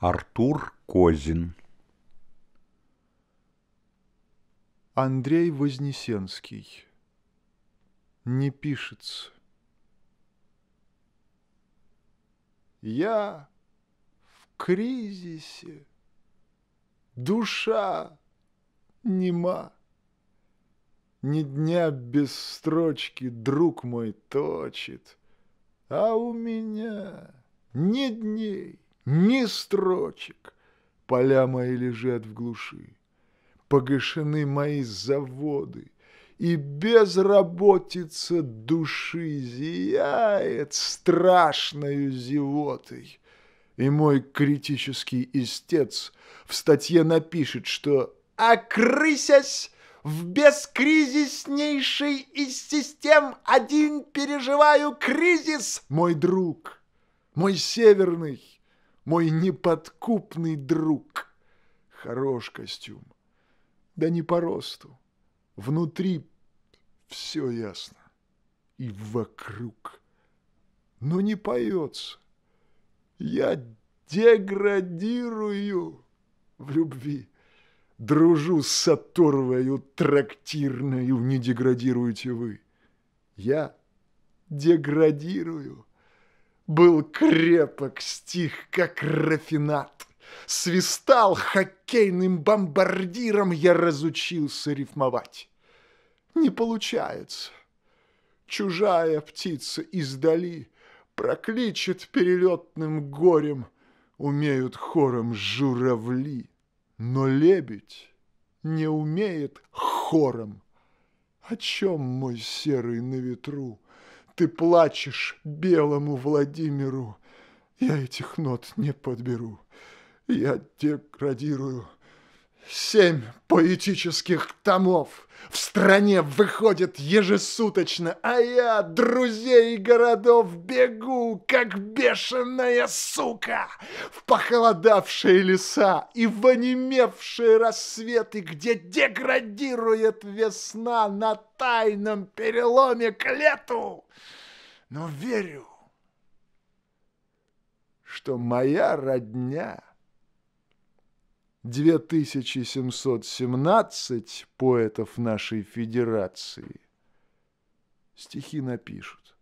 Артур Козин Андрей Вознесенский Не пишется Я в кризисе, душа нема. Ни дня без строчки друг мой точит, а у меня ни дней, ни строчек. Поля мои лежат в глуши, погашены мои заводы, и безработица души зияет страшною зевотой. И мой критический истец в статье напишет, что «окрысясь» в бескризиснейшей из систем один переживаю кризис, мой друг, мой северный мой неподкупный друг. Хорош костюм, да не по росту. Внутри все ясно и вокруг. Но не поется. Я деградирую в любви. Дружу с оторвою трактирною, не деградируете вы. Я деградирую. Был крепок стих, как рафинат. Свистал хоккейным бомбардиром, я разучился рифмовать. Не получается. Чужая птица издали Прокличет перелетным горем, Умеют хором журавли, Но лебедь не умеет хором. О чем мой серый на ветру? ты плачешь белому Владимиру. Я этих нот не подберу. Я деградирую. Семь поэтических томов в стране выходит ежесуточно, а я друзей и городов бегу, как бешеная сука, в похолодавшие леса и в онемевшие рассветы, где деградирует весна на тайном переломе к лету. Но верю, что моя родня — 2717 поэтов нашей Федерации стихи напишут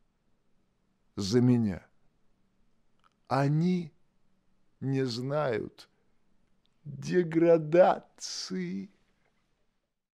за меня. Они не знают деградации.